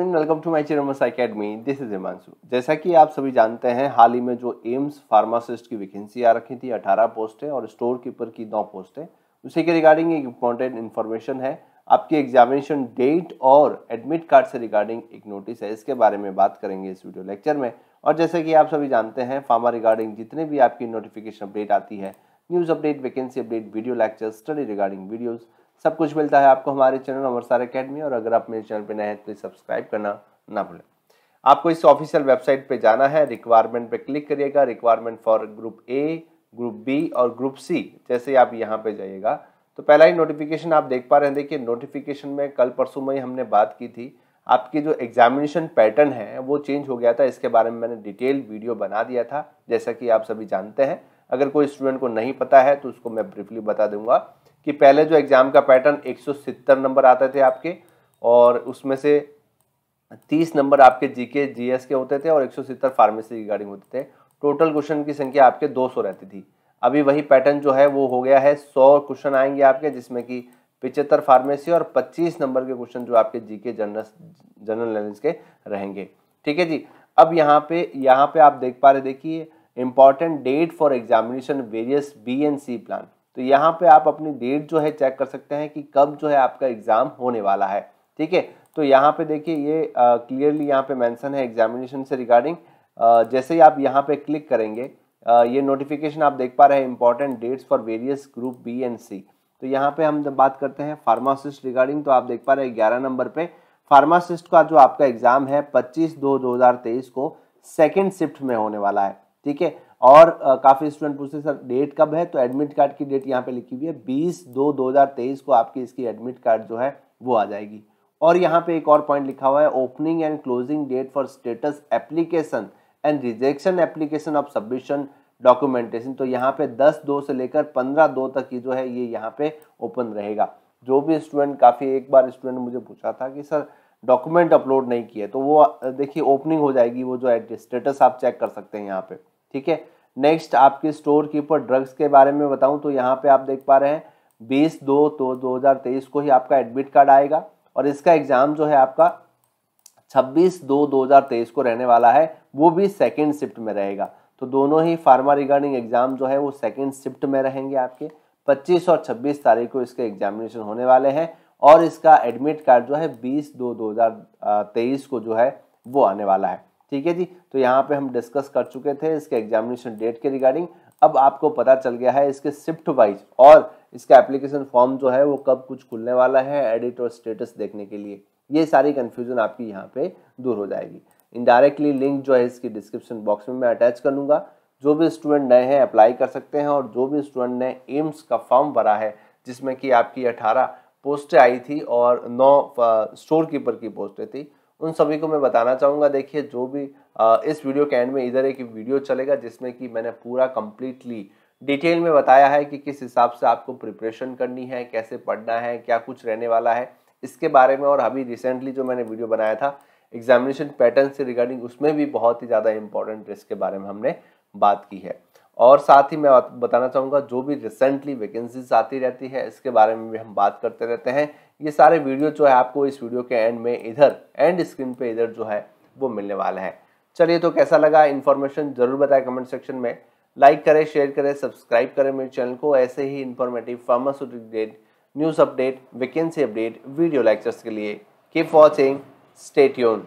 welcome to my channel academy this is Himanshu जैसा कि आप सभी जानते हैं हाल ही में जो एम्स फार्मासिस्ट की वैकेंसी आ रखी थी 18 पोस्ट है और स्टोर कीपर की नौ पोस्ट है उसी के रिगार्डिंग एक इम्पॉर्टेंट इन्फॉर्मेशन है आपकी एग्जामिनेशन डेट और एडमिट कार्ड से रिगार्डिंग एक नोटिस है इसके बारे में बात करेंगे इस वीडियो लेक्चर में और जैसा कि आप सभी जानते हैं फार्मा रिगार्डिंग जितने भी आपकी नोटिफिकेशन अपडेट आती है news update vacancy update video lecture study regarding videos सब कुछ मिलता है आपको हमारे चैनल अमरसार अकेडमी और अगर आप मेरे चैनल पर नए हैं तो सब्सक्राइब करना ना भूलें आपको इस ऑफिशियल वेबसाइट पे जाना है रिक्वायरमेंट पे क्लिक करिएगा requirement for group A group B और ग्रुप सी जैसे आप यहाँ पे जाइएगा तो पहला ही नोटिफिकेशन आप देख पा रहे हैं देखिए नोटिफिकेशन में कल परसों में ही हमने बात की थी आपकी जो एग्जामिनेशन पैटर्न है वो चेंज हो गया था इसके बारे में मैंने डिटेल वीडियो बना दिया था जैसा कि आप सभी जानते हैं अगर कोई स्टूडेंट को नहीं पता है तो उसको मैं ब्रीफली बता दूंगा कि पहले जो एग्ज़ाम का पैटर्न 170 नंबर आते थे आपके और उसमें से 30 नंबर आपके जीके जीएस के होते थे और 170 फार्मेसी रिगार्डिंग होते थे टोटल क्वेश्चन की संख्या आपके 200 रहती थी अभी वही पैटर्न जो है वो हो गया है 100 क्वेश्चन आएंगे आपके जिसमें कि पिचहत्तर फार्मेसी और 25 नंबर के क्वेश्चन जो आपके जीके जनरल जनरल नॉलेज के रहेंगे ठीक है जी अब यहाँ पे यहाँ पे आप देख पा रहे देखिए important date for examination various B and C plan तो यहाँ पे आप अपनी डेट जो है चेक कर सकते हैं कि कब जो है आपका एग्ज़ाम होने वाला है ठीक है तो यहाँ पे देखिए ये क्लियरली यहाँ पे मेंशन है एग्जामिनेशन से रिगार्डिंग जैसे ही आप यहाँ पे क्लिक करेंगे आ, ये नोटिफिकेशन आप देख पा रहे हैं important dates for various group B and C तो यहाँ पे हम जब बात करते हैं फार्मासिस्ट रिगार्डिंग तो आप देख पा रहे हैं ग्यारह नंबर पर फार्मासिस्ट का जो आपका एग्ज़ाम है पच्चीस दो दो को सेकेंड शिफ्ट में होने वाला है ठीक है और काफ़ी स्टूडेंट पूछते हैं सर डेट कब है तो एडमिट कार्ड की डेट यहाँ पे लिखी हुई है बीस दो दो हज़ार तेईस को आपकी इसकी एडमिट कार्ड जो है वो आ जाएगी और यहाँ पे एक और पॉइंट लिखा हुआ है opening and closing date for status application and rejection application of submission documentation तो यहाँ पे दस दो से लेकर पंद्रह दो तक ये जो है ये यहाँ पे ओपन रहेगा जो भी स्टूडेंट काफ़ी एक बार स्टूडेंट मुझे पूछा था कि सर डॉक्यूमेंट अपलोड नहीं किए तो वो देखिए ओपनिंग हो जाएगी वो जो स्टेटस आप चेक कर सकते हैं यहाँ पर ठीक है नेक्स्ट आपकी स्टोर कीपर ड्रग्स के बारे में बताऊं तो यहाँ पे आप देख पा रहे हैं बीस दो तो दो हज़ार तेईस को ही आपका एडमिट कार्ड आएगा और इसका एग्ज़ाम जो है आपका छब्बीस दो दो हज़ार तेईस को रहने वाला है वो भी सेकेंड शिफ्ट में रहेगा तो दोनों ही फार्मा रिगार्डिंग एग्ज़ाम जो है वो सेकेंड शिफ्ट में रहेंगे आपके पच्चीस और छब्बीस तारीख को इसके एग्जामिनेशन होने वाले हैं और इसका एडमिट कार्ड जो है बीस दो दो हज़ार तेईस को जो है वो आने वाला है ठीक है जी तो यहाँ पे हम डिस्कस कर चुके थे इसके एग्जामिनेशन डेट के रिगार्डिंग अब आपको पता चल गया है इसके शिफ्ट वाइज और इसका एप्लीकेशन फॉर्म जो है वो कब कुछ खुलने वाला है एडिट और स्टेटस देखने के लिए ये सारी कन्फ्यूजन आपकी यहाँ पे दूर हो जाएगी इनडायरेक्टली लिंक जो है इसकी डिस्क्रिप्शन बॉक्स में मैं अटैच कर लूँगा जो भी स्टूडेंट नए हैं अप्लाई कर सकते हैं और जो भी स्टूडेंट ने एम्स का फॉर्म भरा है जिसमें कि आपकी अठारह पोस्टें आई थी और नौ स्टोर कीपर की पोस्टें थी उन सभी को मैं बताना चाहूँगा देखिए जो भी आ, इस वीडियो के एंड में इधर एक वीडियो चलेगा जिसमें कि मैंने पूरा कम्प्लीटली डिटेल में बताया है कि किस हिसाब से आपको प्रिपरेशन करनी है कैसे पढ़ना है क्या कुछ रहने वाला है इसके बारे में और अभी रिसेंटली जो मैंने वीडियो बनाया था एग्जामिनेशन पैटर्न से रिगार्डिंग उसमें भी बहुत ही ज़्यादा इंपॉर्टेंट इसके बारे में हमने बात की है और साथ ही मैं बताना चाहूँगा जो भी रिसेंटली वैकेंसीज आती रहती है इसके बारे में भी हम बात करते रहते हैं ये सारे वीडियो जो है आपको इस वीडियो के एंड में इधर एंड स्क्रीन पे इधर जो है वो मिलने वाला है चलिए तो कैसा लगा इन्फॉर्मेशन जरूर बताएं कमेंट सेक्शन में लाइक करें शेयर करें सब्सक्राइब करें मेरे चैनल को ऐसे ही informative pharmaceutic news update vacancy update video lectures के लिए कीप वॉचिंग स्टेट